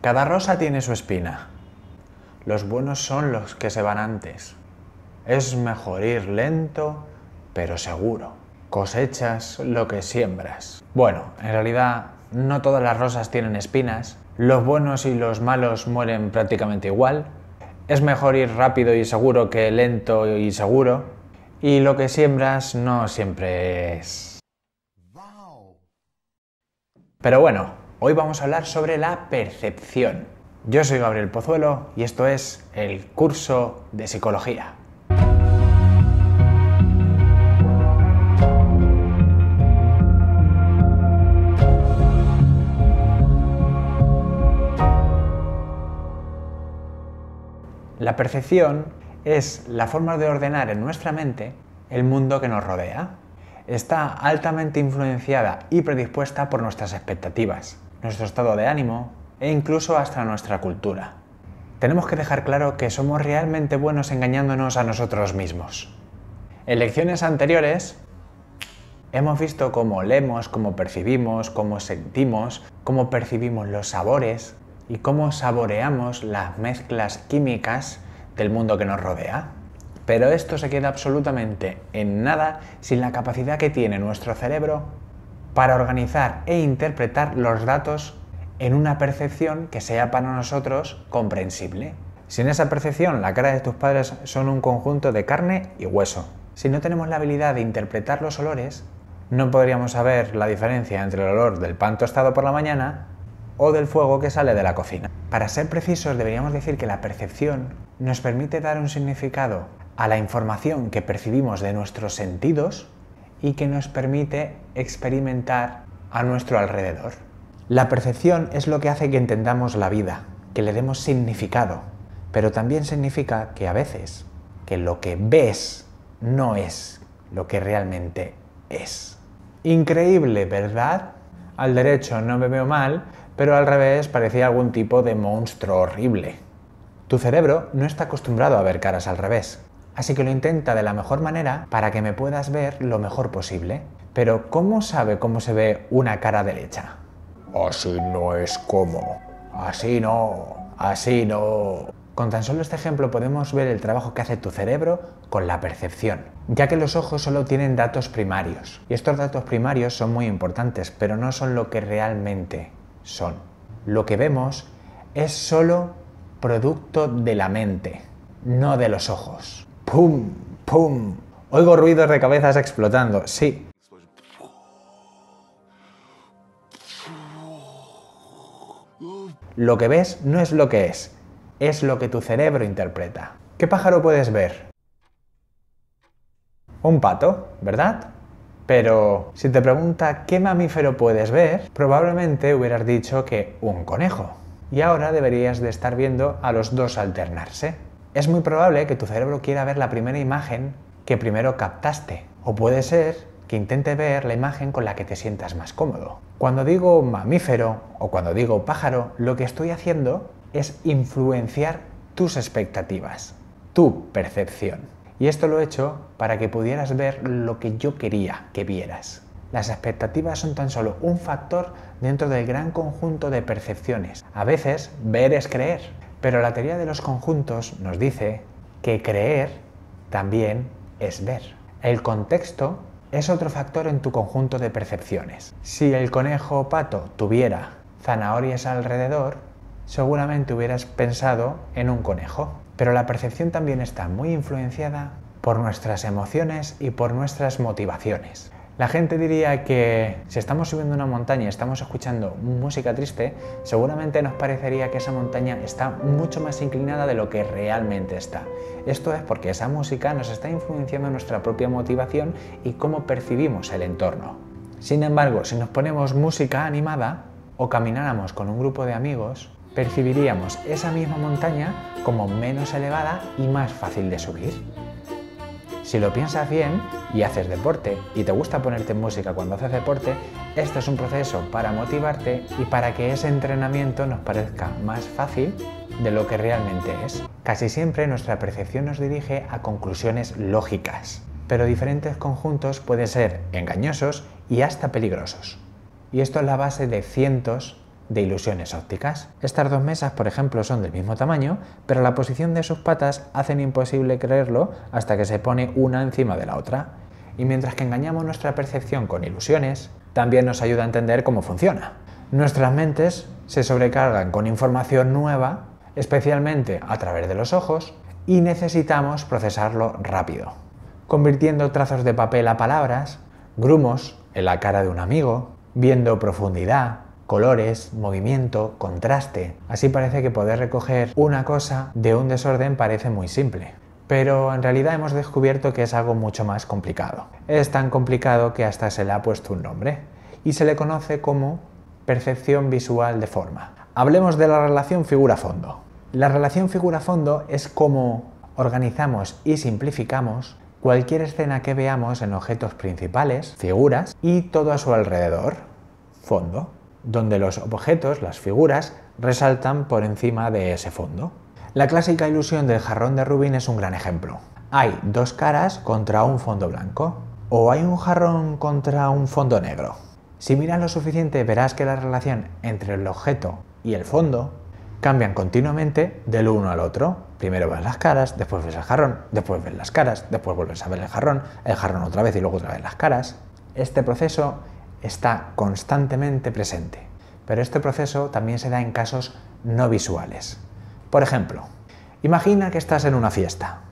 Cada rosa tiene su espina. Los buenos son los que se van antes. Es mejor ir lento, pero seguro. Cosechas lo que siembras. Bueno, en realidad no todas las rosas tienen espinas. Los buenos y los malos mueren prácticamente igual. Es mejor ir rápido y seguro que lento y seguro. Y lo que siembras no siempre es... Pero bueno, Hoy vamos a hablar sobre la percepción. Yo soy Gabriel Pozuelo y esto es el curso de psicología. La percepción es la forma de ordenar en nuestra mente el mundo que nos rodea. Está altamente influenciada y predispuesta por nuestras expectativas, nuestro estado de ánimo e incluso hasta nuestra cultura. Tenemos que dejar claro que somos realmente buenos engañándonos a nosotros mismos. En lecciones anteriores hemos visto cómo leemos, cómo percibimos, cómo sentimos, cómo percibimos los sabores y cómo saboreamos las mezclas químicas del mundo que nos rodea. Pero esto se queda absolutamente en nada sin la capacidad que tiene nuestro cerebro para organizar e interpretar los datos en una percepción que sea para nosotros comprensible. Sin esa percepción, la cara de tus padres son un conjunto de carne y hueso. Si no tenemos la habilidad de interpretar los olores, no podríamos saber la diferencia entre el olor del pan tostado por la mañana o del fuego que sale de la cocina. Para ser precisos, deberíamos decir que la percepción nos permite dar un significado a la información que percibimos de nuestros sentidos y que nos permite experimentar a nuestro alrededor. La percepción es lo que hace que entendamos la vida, que le demos significado, pero también significa que a veces que lo que ves no es lo que realmente es. Increíble, ¿verdad? Al derecho no me veo mal, pero al revés parecía algún tipo de monstruo horrible. Tu cerebro no está acostumbrado a ver caras al revés, Así que lo intenta de la mejor manera para que me puedas ver lo mejor posible. Pero ¿cómo sabe cómo se ve una cara derecha? Así no es como. Así no. Así no. Con tan solo este ejemplo podemos ver el trabajo que hace tu cerebro con la percepción, ya que los ojos solo tienen datos primarios. Y estos datos primarios son muy importantes, pero no son lo que realmente son. Lo que vemos es solo producto de la mente, no de los ojos. ¡Pum! ¡Pum! Oigo ruidos de cabezas explotando. Sí. Lo que ves no es lo que es, es lo que tu cerebro interpreta. ¿Qué pájaro puedes ver? Un pato, ¿verdad? Pero si te pregunta qué mamífero puedes ver, probablemente hubieras dicho que un conejo. Y ahora deberías de estar viendo a los dos alternarse es muy probable que tu cerebro quiera ver la primera imagen que primero captaste. O puede ser que intente ver la imagen con la que te sientas más cómodo. Cuando digo mamífero o cuando digo pájaro, lo que estoy haciendo es influenciar tus expectativas, tu percepción. Y esto lo he hecho para que pudieras ver lo que yo quería que vieras. Las expectativas son tan solo un factor dentro del gran conjunto de percepciones. A veces, ver es creer. Pero la teoría de los conjuntos nos dice que creer también es ver. El contexto es otro factor en tu conjunto de percepciones. Si el conejo o pato tuviera zanahorias alrededor, seguramente hubieras pensado en un conejo. Pero la percepción también está muy influenciada por nuestras emociones y por nuestras motivaciones. La gente diría que si estamos subiendo una montaña y estamos escuchando música triste, seguramente nos parecería que esa montaña está mucho más inclinada de lo que realmente está. Esto es porque esa música nos está influenciando nuestra propia motivación y cómo percibimos el entorno. Sin embargo, si nos ponemos música animada o camináramos con un grupo de amigos, percibiríamos esa misma montaña como menos elevada y más fácil de subir. Si lo piensas bien y haces deporte y te gusta ponerte música cuando haces deporte, esto es un proceso para motivarte y para que ese entrenamiento nos parezca más fácil de lo que realmente es. Casi siempre nuestra percepción nos dirige a conclusiones lógicas, pero diferentes conjuntos pueden ser engañosos y hasta peligrosos. Y esto es la base de cientos de ilusiones ópticas. Estas dos mesas, por ejemplo, son del mismo tamaño, pero la posición de sus patas hacen imposible creerlo hasta que se pone una encima de la otra. Y mientras que engañamos nuestra percepción con ilusiones, también nos ayuda a entender cómo funciona. Nuestras mentes se sobrecargan con información nueva, especialmente a través de los ojos, y necesitamos procesarlo rápido, convirtiendo trazos de papel a palabras, grumos en la cara de un amigo, viendo profundidad, colores, movimiento, contraste. Así parece que poder recoger una cosa de un desorden parece muy simple pero en realidad hemos descubierto que es algo mucho más complicado. Es tan complicado que hasta se le ha puesto un nombre y se le conoce como percepción visual de forma. Hablemos de la relación figura-fondo. La relación figura-fondo es como organizamos y simplificamos cualquier escena que veamos en objetos principales, figuras, y todo a su alrededor, fondo donde los objetos, las figuras, resaltan por encima de ese fondo. La clásica ilusión del jarrón de Rubin es un gran ejemplo. Hay dos caras contra un fondo blanco, o hay un jarrón contra un fondo negro. Si miras lo suficiente verás que la relación entre el objeto y el fondo cambian continuamente del uno al otro. Primero ves las caras, después ves el jarrón, después ves las caras, después vuelves a ver el jarrón, el jarrón otra vez y luego otra vez las caras. Este proceso está constantemente presente. Pero este proceso también se da en casos no visuales. Por ejemplo, imagina que estás en una fiesta.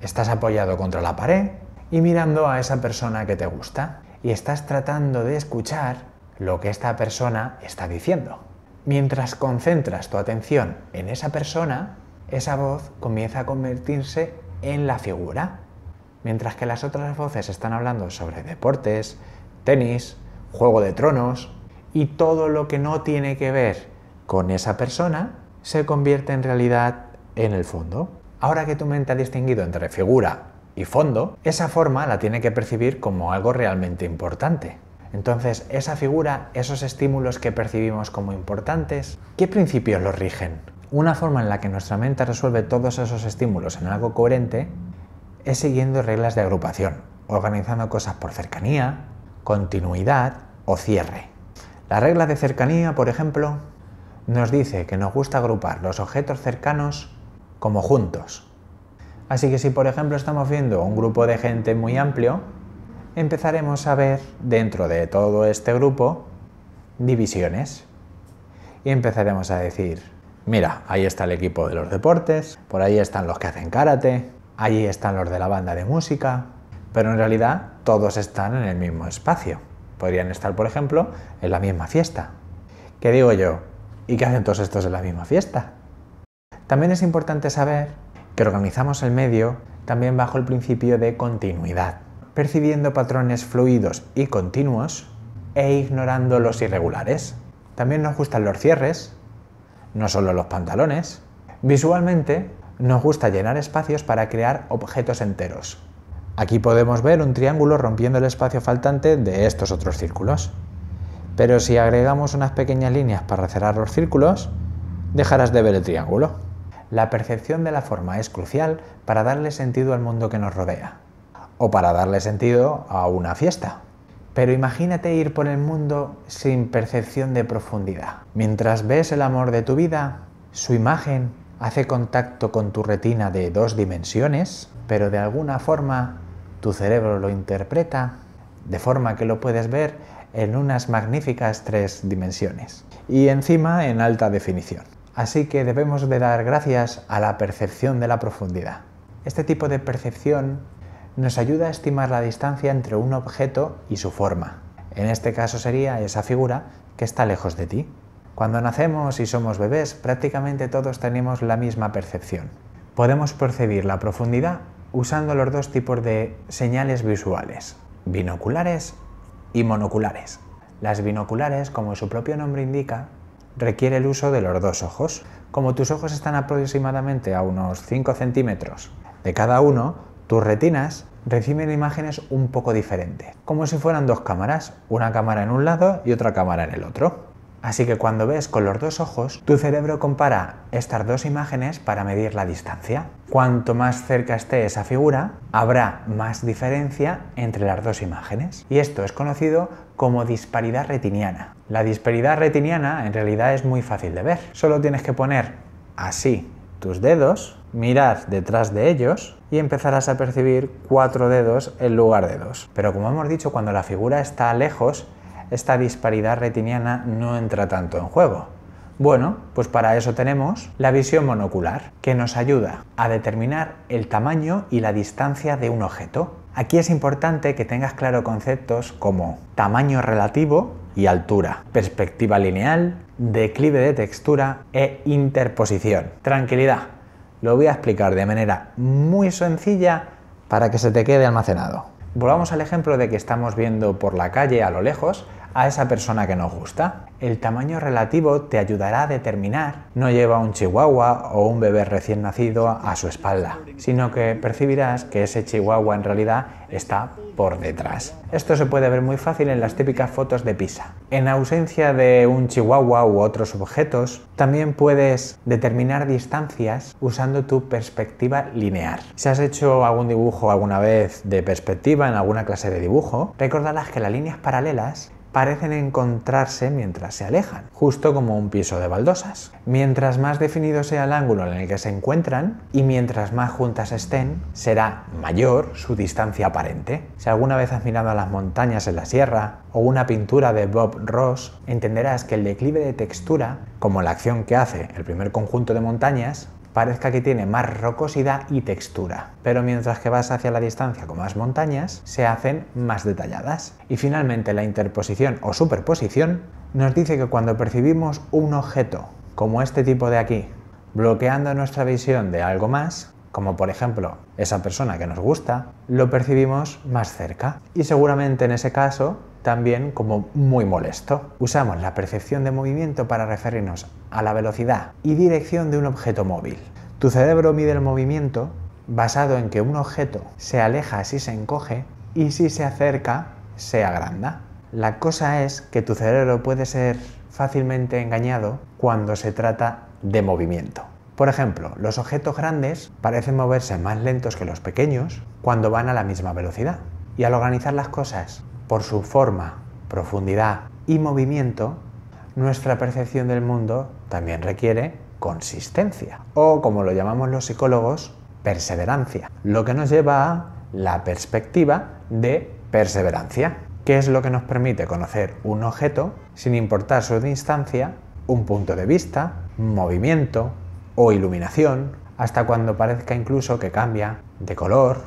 Estás apoyado contra la pared y mirando a esa persona que te gusta y estás tratando de escuchar lo que esta persona está diciendo. Mientras concentras tu atención en esa persona, esa voz comienza a convertirse en la figura. Mientras que las otras voces están hablando sobre deportes, tenis, Juego de Tronos, y todo lo que no tiene que ver con esa persona se convierte en realidad en el fondo. Ahora que tu mente ha distinguido entre figura y fondo, esa forma la tiene que percibir como algo realmente importante. Entonces, esa figura, esos estímulos que percibimos como importantes, ¿qué principios los rigen? Una forma en la que nuestra mente resuelve todos esos estímulos en algo coherente es siguiendo reglas de agrupación, organizando cosas por cercanía, continuidad o cierre. La regla de cercanía, por ejemplo, nos dice que nos gusta agrupar los objetos cercanos como juntos. Así que si por ejemplo estamos viendo un grupo de gente muy amplio, empezaremos a ver dentro de todo este grupo divisiones. Y empezaremos a decir, mira, ahí está el equipo de los deportes, por ahí están los que hacen karate, allí están los de la banda de música, pero en realidad todos están en el mismo espacio. Podrían estar, por ejemplo, en la misma fiesta. ¿Qué digo yo? ¿Y qué hacen todos estos en la misma fiesta? También es importante saber que organizamos el medio también bajo el principio de continuidad, percibiendo patrones fluidos y continuos e ignorando los irregulares. También nos gustan los cierres, no solo los pantalones. Visualmente, nos gusta llenar espacios para crear objetos enteros, Aquí podemos ver un triángulo rompiendo el espacio faltante de estos otros círculos. Pero si agregamos unas pequeñas líneas para cerrar los círculos, dejarás de ver el triángulo. La percepción de la forma es crucial para darle sentido al mundo que nos rodea, o para darle sentido a una fiesta. Pero imagínate ir por el mundo sin percepción de profundidad. Mientras ves el amor de tu vida, su imagen hace contacto con tu retina de dos dimensiones, pero de alguna forma tu cerebro lo interpreta de forma que lo puedes ver en unas magníficas tres dimensiones y encima en alta definición. Así que debemos de dar gracias a la percepción de la profundidad. Este tipo de percepción nos ayuda a estimar la distancia entre un objeto y su forma. En este caso sería esa figura que está lejos de ti. Cuando nacemos y somos bebés, prácticamente todos tenemos la misma percepción. Podemos percibir la profundidad usando los dos tipos de señales visuales, binoculares y monoculares. Las binoculares, como su propio nombre indica, requiere el uso de los dos ojos. Como tus ojos están aproximadamente a unos 5 centímetros de cada uno, tus retinas reciben imágenes un poco diferentes, como si fueran dos cámaras, una cámara en un lado y otra cámara en el otro. Así que cuando ves con los dos ojos, tu cerebro compara estas dos imágenes para medir la distancia. Cuanto más cerca esté esa figura, habrá más diferencia entre las dos imágenes. Y esto es conocido como disparidad retiniana. La disparidad retiniana en realidad es muy fácil de ver. Solo tienes que poner así tus dedos, mirar detrás de ellos y empezarás a percibir cuatro dedos en lugar de dos. Pero como hemos dicho, cuando la figura está lejos, esta disparidad retiniana no entra tanto en juego. Bueno, pues para eso tenemos la visión monocular, que nos ayuda a determinar el tamaño y la distancia de un objeto. Aquí es importante que tengas claro conceptos como tamaño relativo y altura, perspectiva lineal, declive de textura e interposición. Tranquilidad, lo voy a explicar de manera muy sencilla para que se te quede almacenado. Volvamos al ejemplo de que estamos viendo por la calle a lo lejos a esa persona que nos gusta. El tamaño relativo te ayudará a determinar no lleva un chihuahua o un bebé recién nacido a su espalda, sino que percibirás que ese chihuahua en realidad está por detrás. Esto se puede ver muy fácil en las típicas fotos de Pisa. En ausencia de un chihuahua u otros objetos, también puedes determinar distancias usando tu perspectiva lineal. Si has hecho algún dibujo alguna vez de perspectiva en alguna clase de dibujo, recordarás que las líneas paralelas parecen encontrarse mientras se alejan, justo como un piso de baldosas. Mientras más definido sea el ángulo en el que se encuentran y mientras más juntas estén, será mayor su distancia aparente. Si alguna vez has mirado a las montañas en la sierra o una pintura de Bob Ross, entenderás que el declive de textura, como la acción que hace el primer conjunto de montañas, parezca que tiene más rocosidad y textura, pero mientras que vas hacia la distancia con más montañas, se hacen más detalladas. Y finalmente la interposición o superposición nos dice que cuando percibimos un objeto como este tipo de aquí, bloqueando nuestra visión de algo más, como por ejemplo esa persona que nos gusta, lo percibimos más cerca. Y seguramente en ese caso también como muy molesto. Usamos la percepción de movimiento para referirnos a la velocidad y dirección de un objeto móvil. Tu cerebro mide el movimiento basado en que un objeto se aleja si se encoge y si se acerca se agranda. La cosa es que tu cerebro puede ser fácilmente engañado cuando se trata de movimiento. Por ejemplo, los objetos grandes parecen moverse más lentos que los pequeños cuando van a la misma velocidad. Y al organizar las cosas por su forma, profundidad y movimiento, nuestra percepción del mundo también requiere consistencia, o como lo llamamos los psicólogos, perseverancia, lo que nos lleva a la perspectiva de perseverancia, que es lo que nos permite conocer un objeto sin importar su distancia, un punto de vista, movimiento, o iluminación, hasta cuando parezca incluso que cambia de color,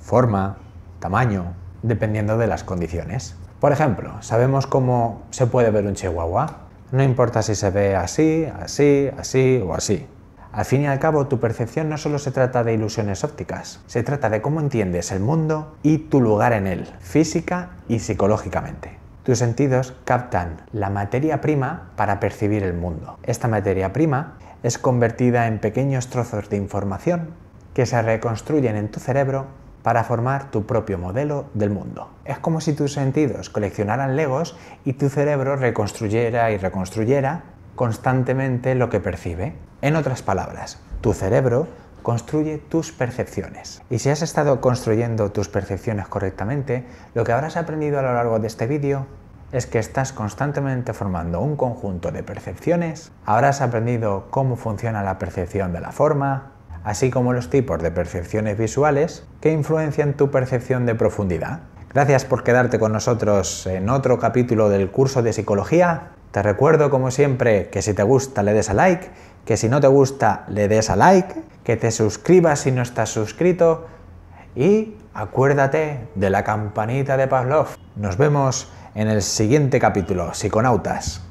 forma, tamaño, dependiendo de las condiciones. Por ejemplo, sabemos cómo se puede ver un chihuahua. No importa si se ve así, así, así o así. Al fin y al cabo, tu percepción no solo se trata de ilusiones ópticas, se trata de cómo entiendes el mundo y tu lugar en él, física y psicológicamente. Tus sentidos captan la materia prima para percibir el mundo. Esta materia prima es convertida en pequeños trozos de información que se reconstruyen en tu cerebro para formar tu propio modelo del mundo. Es como si tus sentidos coleccionaran legos y tu cerebro reconstruyera y reconstruyera constantemente lo que percibe. En otras palabras, tu cerebro construye tus percepciones. Y si has estado construyendo tus percepciones correctamente, lo que habrás aprendido a lo largo de este vídeo es que estás constantemente formando un conjunto de percepciones, habrás aprendido cómo funciona la percepción de la forma, así como los tipos de percepciones visuales que influencian tu percepción de profundidad. Gracias por quedarte con nosotros en otro capítulo del curso de psicología. Te recuerdo como siempre que si te gusta le des a like, que si no te gusta le des a like, que te suscribas si no estás suscrito y acuérdate de la campanita de Pavlov. Nos vemos en el siguiente capítulo, Psiconautas.